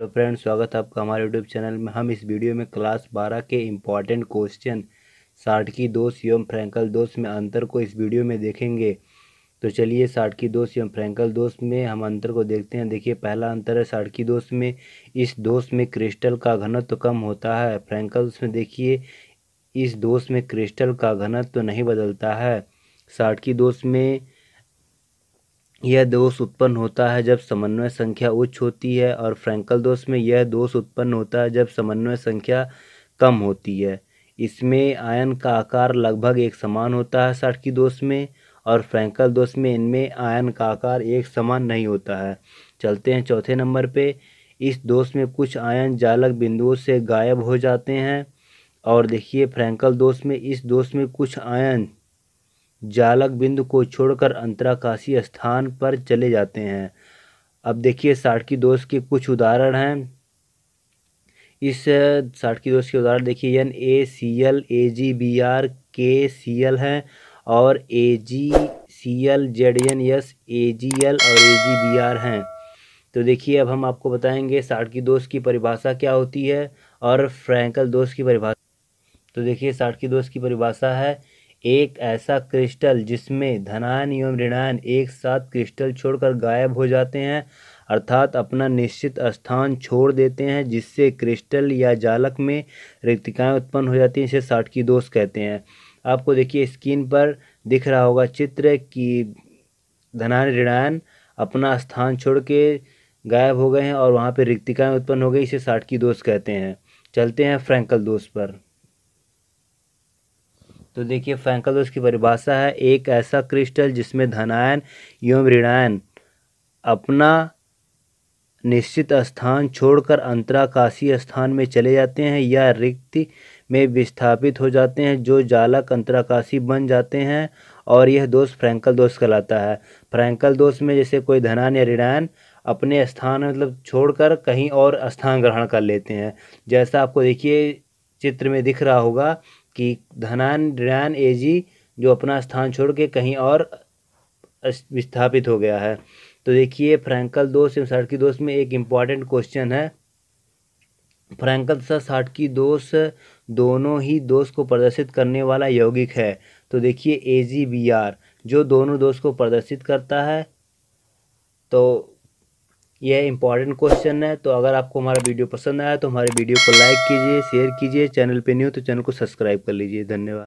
hello तो friends स्वागत है आपका हमारे यूट्यूब चैनल में हम इस वीडियो में क्लास बारह के इम्पॉर्टेंट क्वेश्चन साठ की दोस्त एवं फ्रैंकल दोस्त में अंतर को इस वीडियो में देखेंगे तो चलिए साठ की दोस्त एवं फ्रैंकल दोस्त में हम अंतर को देखते हैं देखिए पहला अंतर है साठ की दोस्त में इस दोस्त में क्रिस्टल का घनत्व तो कम होता है फ्रैंकल में देखिए इस दोस्त में क्रिस्टल का घनत्व तो नहीं बदलता है साठ की दोस्त में यह दोष उत्पन्न होता है जब समन्वय संख्या उच्च होती है और फ्रैंकल दोष में यह दोष उत्पन्न होता है जब समन्वय संख्या कम होती है इसमें आयन का आकार लगभग एक समान होता है साठ की दोष में और फ्रैंकल दोष में इनमें आयन का आकार एक समान नहीं होता है चलते हैं चौथे नंबर पे इस दोष में कुछ आयन जालक बिंदुओं से गायब हो जाते हैं और देखिए फ्रैंकल दोष में इस दोष में कुछ आयन जालक बिंदु को छोड़कर अंतराकाशीय स्थान पर चले जाते हैं अब देखिए साठकी दोष के कुछ उदाहरण हैं इस साठकी दोष के उदाहरण देखिए N A C L A G B R K C L हैं और A G C L Z N S A G L और ए जी बी आर हैं तो देखिए अब हम आपको बताएंगे साठकी दोष की परिभाषा क्या होती है और फ्रैंकल दोष की परिभाषा तो देखिए साठकी दोष की परिभाषा है एक ऐसा क्रिस्टल जिसमें धनायन एवं ऋणायन एक साथ क्रिस्टल छोड़कर गायब हो जाते हैं अर्थात अपना निश्चित स्थान छोड़ देते हैं जिससे क्रिस्टल या जालक में रिक्तिकाएँ उत्पन्न हो जाती हैं इसे साठ की दोष कहते हैं आपको देखिए स्क्रीन पर दिख रहा होगा चित्र कि धनायन ऋणायन अपना स्थान छोड़ के गायब हो गए हैं और वहाँ पर रिक्तिकाएँ उत्पन्न हो गई इसे साठ की दोष कहते हैं चलते हैं फ्रैंकल दोष पर तो देखिए दोष की परिभाषा है एक ऐसा क्रिस्टल जिसमें धनायन एवं ऋणायन अपना निश्चित स्थान छोड़कर अंतराकाशीय स्थान में चले जाते हैं या रिक्त में विस्थापित हो जाते हैं जो जालक अंतराकाशी बन जाते हैं और यह दोष फ्रैंकल दोष कहलाता है फ्रैंकल दोष में जैसे कोई धनान या ऋणायन अपने स्थान मतलब छोड़कर कहीं और स्थान ग्रहण कर लेते हैं जैसा आपको देखिए चित्र में दिख रहा होगा कि ड्रैन एजी जो अपना स्थान छोड़ के कहीं और विस्थापित हो गया है तो देखिए फ्रैंकल दोष एवं साठकी दोष में एक इम्पॉर्टेंट क्वेश्चन है फ्रैंकल तथा साठकी दोष दोनों ही दोष को प्रदर्शित करने वाला यौगिक है तो देखिए ए जी बी आर जो दोनों दोष को प्रदर्शित करता है तो यह इंपॉर्टेंट क्वेश्चन है तो अगर आपको हमारा वीडियो पसंद आया तो हमारे वीडियो को लाइक कीजिए शेयर कीजिए चैनल पे न्यू तो चैनल को सब्सक्राइब कर लीजिए धन्यवाद